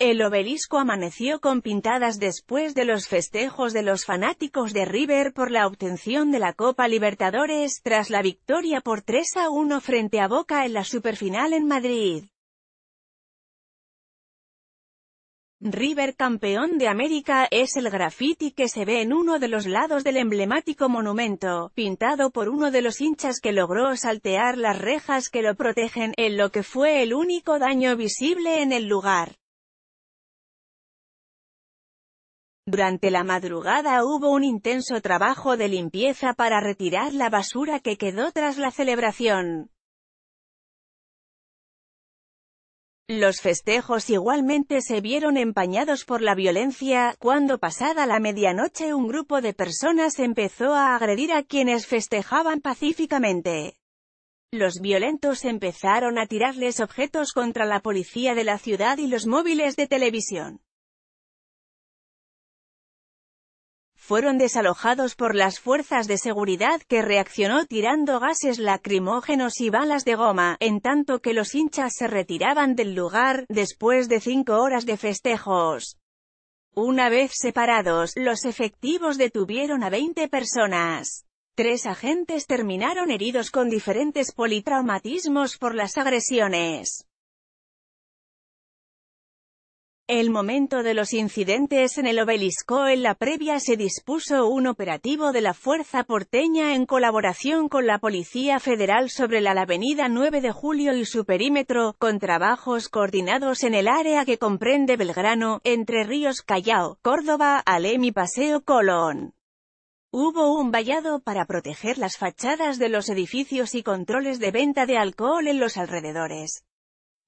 El obelisco amaneció con pintadas después de los festejos de los fanáticos de River por la obtención de la Copa Libertadores tras la victoria por 3 a 1 frente a Boca en la superfinal en Madrid. River campeón de América es el graffiti que se ve en uno de los lados del emblemático monumento, pintado por uno de los hinchas que logró saltear las rejas que lo protegen, en lo que fue el único daño visible en el lugar. Durante la madrugada hubo un intenso trabajo de limpieza para retirar la basura que quedó tras la celebración. Los festejos igualmente se vieron empañados por la violencia, cuando pasada la medianoche un grupo de personas empezó a agredir a quienes festejaban pacíficamente. Los violentos empezaron a tirarles objetos contra la policía de la ciudad y los móviles de televisión. fueron desalojados por las fuerzas de seguridad que reaccionó tirando gases lacrimógenos y balas de goma, en tanto que los hinchas se retiraban del lugar, después de cinco horas de festejos. Una vez separados, los efectivos detuvieron a 20 personas. Tres agentes terminaron heridos con diferentes politraumatismos por las agresiones. El momento de los incidentes en el obelisco en la previa se dispuso un operativo de la Fuerza Porteña en colaboración con la Policía Federal sobre la avenida 9 de Julio y su perímetro, con trabajos coordinados en el área que comprende Belgrano, Entre Ríos Callao, Córdoba, Alem y Paseo Colón. Hubo un vallado para proteger las fachadas de los edificios y controles de venta de alcohol en los alrededores.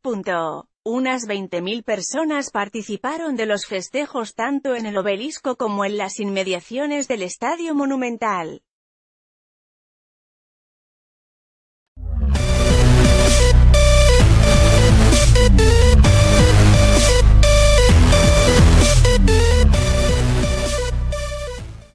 Punto. Unas 20.000 personas participaron de los festejos tanto en el obelisco como en las inmediaciones del Estadio Monumental.